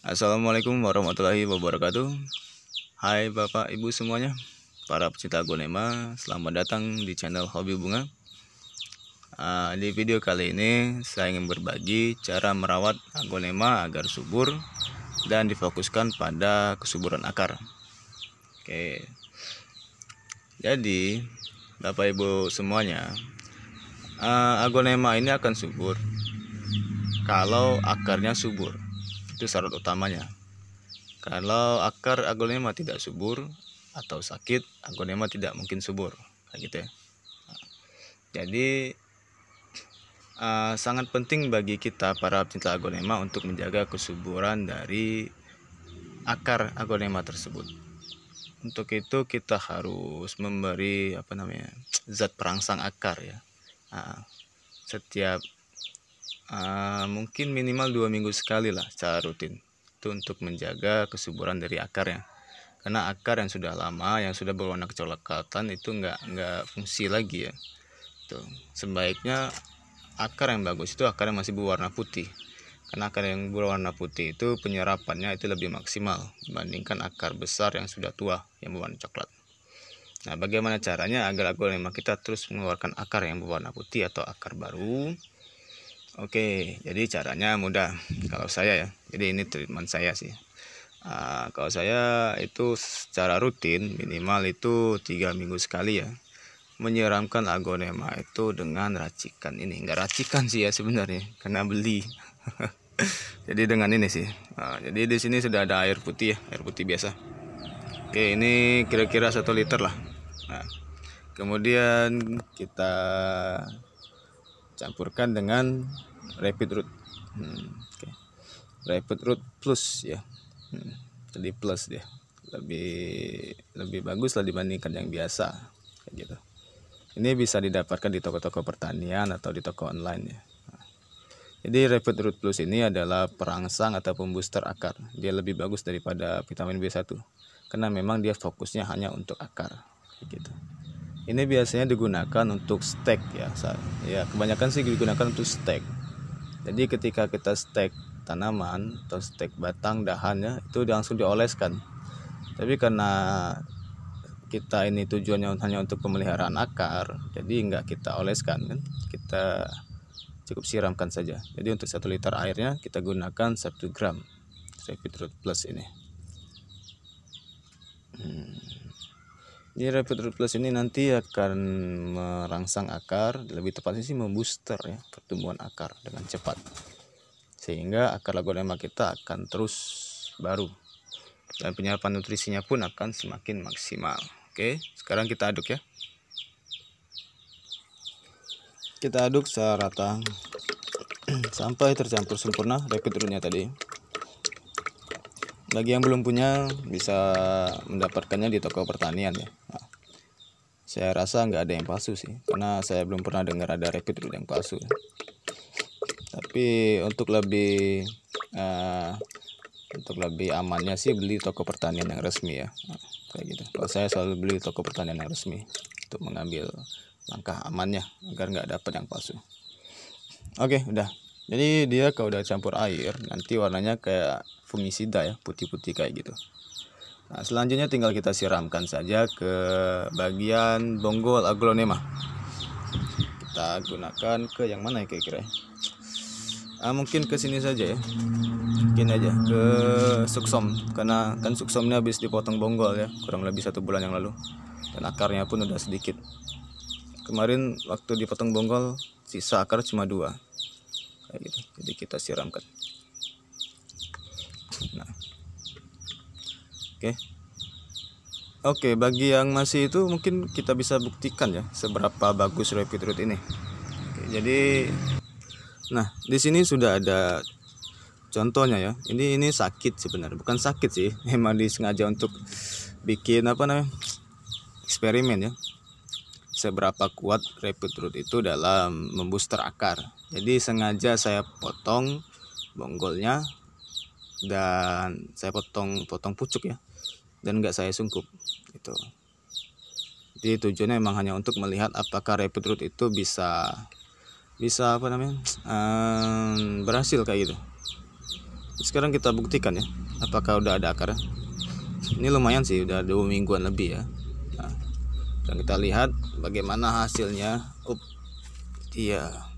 Assalamualaikum warahmatullahi wabarakatuh Hai bapak ibu semuanya Para pecinta gonema Selamat datang di channel Hobi Bunga ah, Di video kali ini Saya ingin berbagi cara merawat agonema agar subur Dan difokuskan pada kesuburan akar Oke Jadi Bapak ibu semuanya uh, ah, Agonema ini akan subur Kalau akarnya subur itu syarat utamanya. Kalau akar aglonema tidak subur atau sakit, aglonema tidak mungkin subur, kayak gitu ya. Jadi uh, sangat penting bagi kita para pecinta aglonema untuk menjaga kesuburan dari akar aglonema tersebut. Untuk itu kita harus memberi apa namanya zat perangsang akar ya. Nah, setiap Ah, mungkin minimal dua minggu sekali lah secara rutin itu untuk menjaga kesuburan dari akarnya karena akar yang sudah lama yang sudah berwarna kecoklatan itu nggak nggak fungsi lagi ya tuh gitu. sebaiknya akar yang bagus itu akar yang masih berwarna putih karena akar yang berwarna putih itu penyerapannya itu lebih maksimal dibandingkan akar besar yang sudah tua yang berwarna coklat nah bagaimana caranya agar lima kita terus mengeluarkan akar yang berwarna putih atau akar baru Oke, jadi caranya mudah. Kalau saya ya, jadi ini treatment saya sih. Nah, kalau saya itu secara rutin minimal itu tiga minggu sekali ya menyiramkan agonema itu dengan racikan ini enggak racikan sih ya sebenarnya karena beli jadi dengan ini sih nah, jadi di sini sudah ada air putih ya air putih biasa oke ini kira-kira satu liter lah nah, kemudian kita campurkan dengan rapid root hmm, okay. rapid root plus ya hmm, jadi plus dia lebih lebih bagus lah dibandingkan yang biasa kayak gitu ini bisa didapatkan di toko-toko pertanian atau di toko online ya jadi rapid root plus ini adalah perangsang atau pembooster akar dia lebih bagus daripada vitamin B1 karena memang dia fokusnya hanya untuk akar kayak gitu ini biasanya digunakan untuk stek ya ya kebanyakan sih digunakan untuk stek. jadi ketika kita stek tanaman atau stek batang dahannya itu langsung dioleskan tapi karena kita ini tujuannya hanya untuk pemeliharaan akar jadi nggak kita oleskan kan kita cukup siramkan saja jadi untuk satu liter airnya kita gunakan satu gram Rapid Root Plus ini hmm. Jadi rapid root plus ini nanti akan merangsang akar, lebih tepatnya sih membooster ya pertumbuhan akar dengan cepat. Sehingga akar lagolema kita akan terus baru dan penyerapan nutrisinya pun akan semakin maksimal. Oke, sekarang kita aduk ya. Kita aduk secara rata sampai tercampur sempurna rapid rootnya tadi bagi yang belum punya bisa mendapatkannya di toko pertanian ya nah, saya rasa nggak ada yang palsu sih karena saya belum pernah dengar ada rapid root yang palsu tapi untuk lebih uh, untuk lebih amannya sih beli toko pertanian yang resmi ya nah, kayak gitu kalau saya selalu beli toko pertanian yang resmi untuk mengambil langkah amannya agar nggak dapat yang palsu oke udah jadi dia kalau udah campur air nanti warnanya kayak fungisida ya putih-putih kayak gitu nah selanjutnya tinggal kita siramkan saja ke bagian bonggol aglonema kita gunakan ke yang mana ya kira-kira nah, mungkin ke sini saja ya mungkin aja ke suksom karena kan suksomnya habis dipotong bonggol ya kurang lebih satu bulan yang lalu dan akarnya pun udah sedikit kemarin waktu dipotong bonggol sisa akar cuma dua kayak gitu jadi kita siramkan oke okay. oke okay, bagi yang masih itu mungkin kita bisa buktikan ya seberapa bagus rapid root ini okay, jadi nah di sini sudah ada contohnya ya ini ini sakit sebenarnya bukan sakit sih memang disengaja untuk bikin apa namanya eksperimen ya seberapa kuat rapid root itu dalam membooster akar jadi sengaja saya potong bonggolnya dan saya potong potong pucuk ya dan nggak saya sungkup itu jadi tujuannya emang hanya untuk melihat apakah rapid route itu bisa bisa apa namanya um, berhasil kayak gitu sekarang kita buktikan ya apakah udah ada akar ini lumayan sih udah dua mingguan lebih ya nah, dan kita lihat bagaimana hasilnya up iya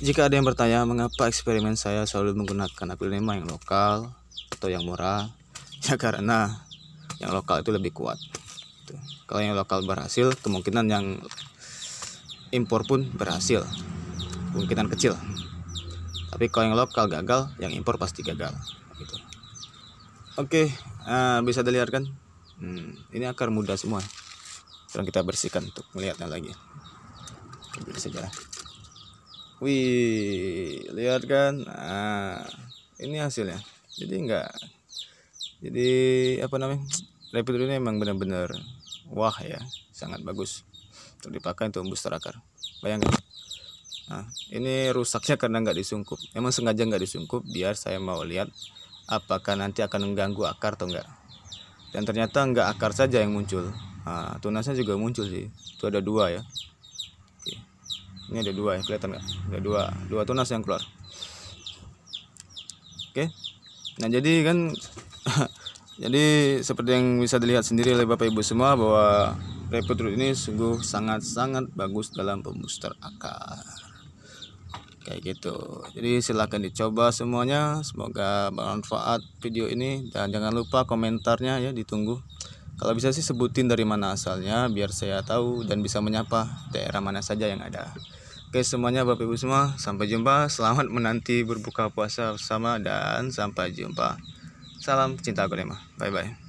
jika ada yang bertanya mengapa eksperimen saya selalu menggunakan apel yang lokal atau yang murah ya karena yang lokal itu lebih kuat gitu. kalau yang lokal berhasil kemungkinan yang impor pun berhasil kemungkinan kecil tapi kalau yang lokal gagal yang impor pasti gagal gitu oke uh, bisa dilihat kan hmm, ini akar muda semua sekarang kita bersihkan untuk melihatnya lagi bisa saja wih lihat kan nah, ini hasilnya jadi enggak jadi apa namanya rapid ini emang benar-benar wah ya sangat bagus untuk dipakai untuk booster akar bayangkan nah, ini rusaknya karena nggak disungkup emang sengaja nggak disungkup biar saya mau lihat apakah nanti akan mengganggu akar atau enggak dan ternyata nggak akar saja yang muncul nah, tunasnya juga muncul sih itu ada dua ya ini ada dua ya kelihatan nggak ada dua dua tunas yang keluar oke nah jadi kan Jadi seperti yang bisa dilihat sendiri oleh Bapak Ibu semua bahwa Repetrut ini sungguh sangat-sangat bagus dalam pembooster akar. Kayak gitu. Jadi silahkan dicoba semuanya. Semoga bermanfaat video ini dan jangan lupa komentarnya ya ditunggu. Kalau bisa sih sebutin dari mana asalnya biar saya tahu dan bisa menyapa daerah mana saja yang ada. Oke semuanya Bapak Ibu semua, sampai jumpa. Selamat menanti berbuka puasa bersama dan sampai jumpa. Salam cinta golema. Bye bye.